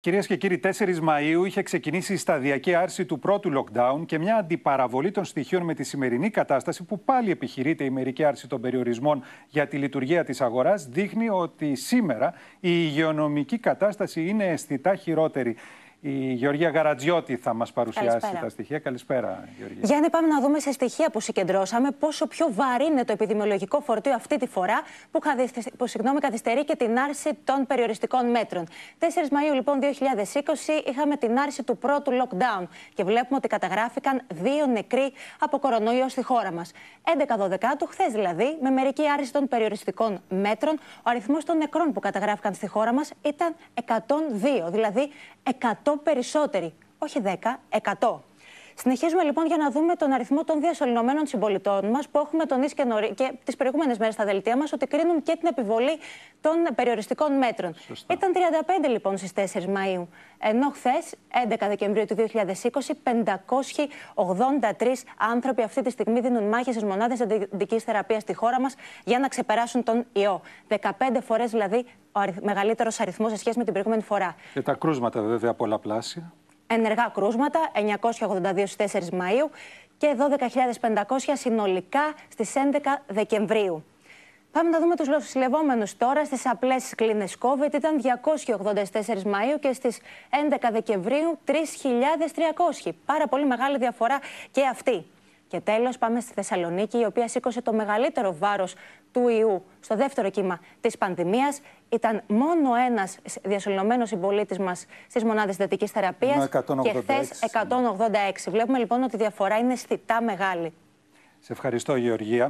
Κυρίες και κύριοι, 4 Μαου είχε ξεκινήσει η σταδιακή άρση του πρώτου lockdown και μια αντιπαραβολή των στοιχείων με τη σημερινή κατάσταση, που πάλι επιχειρείται η μερική άρση των περιορισμών για τη λειτουργία της αγοράς, δείχνει ότι σήμερα η υγειονομική κατάσταση είναι αισθητά χειρότερη. Η Γεωργία Γαρατζιώτη θα μας παρουσιάσει τα στοιχεία. Καλησπέρα, Γεωργία. Για να πάμε να δούμε σε στοιχεία που συγκεντρώσαμε πόσο πιο βαρύ είναι το επιδημιολογικό φορτίο αυτή τη φορά που, που συγγνώμη, καθυστερεί και την άρση των περιοριστικών μέτρων. 4 Μαου λοιπόν 2020 είχαμε την άρση του πρώτου lockdown και βλέπουμε ότι καταγράφηκαν δύο νεκροί από κορονοϊό στη χώρα μας. 11-12 του, χθες δηλαδή, με μερική άρση των περιοριστικών μέτρων, ο αριθμός των νεκρών που καταγράφηκαν στη χώρα μας ήταν 102, δηλαδή 100 100 περισσότεροι. Όχι 10, 100. Συνεχίζουμε λοιπόν για να δούμε τον αριθμό των διασωληνωμένων συμπολιτών μας που έχουμε τονίσει και, νωρί... και τις προηγούμενες μέρες στα δελτία μας ότι κρίνουν και την επιβολή των περιοριστικών μέτρων. Σωστά. Ήταν 35 λοιπόν στις 4 Μαου. Ενώ χθες, 11 Δεκεμβρίου του 2020, 583 άνθρωποι αυτή τη στιγμή δίνουν μάχη στις μονάδες αντιδική θεραπείας στη χώρα μας για να ξεπεράσουν τον ιό. 15 φορές δηλαδή ο αριθ... μεγαλύτερος αριθμός σε σχέση με την προηγούμενη φορά. Και τα κρούσματα βέβαια πολλαπλάσια ενεργά κρούσματα, 982 στις 4 Μαΐου και 12.500 συνολικά στις 11 Δεκεμβρίου. Πάμε να δούμε τους νοσηλευόμενους τώρα στις απλές κλίνες COVID. Ήταν 284 Μαΐου και στις 11 Δεκεμβρίου 3.300. Πάρα πολύ μεγάλη διαφορά και αυτή. Και τέλος πάμε στη Θεσσαλονίκη, η οποία σήκωσε το μεγαλύτερο βάρος του ιού στο δεύτερο κύμα της πανδημίας. Ήταν μόνο ένας διασωλωμένο συμπολίτης μας στις μονάδες συντατική θεραπεία. Και χθες 186. Ναι. Βλέπουμε λοιπόν ότι η διαφορά είναι αισθητά μεγάλη. Σε ευχαριστώ, Γεωργία.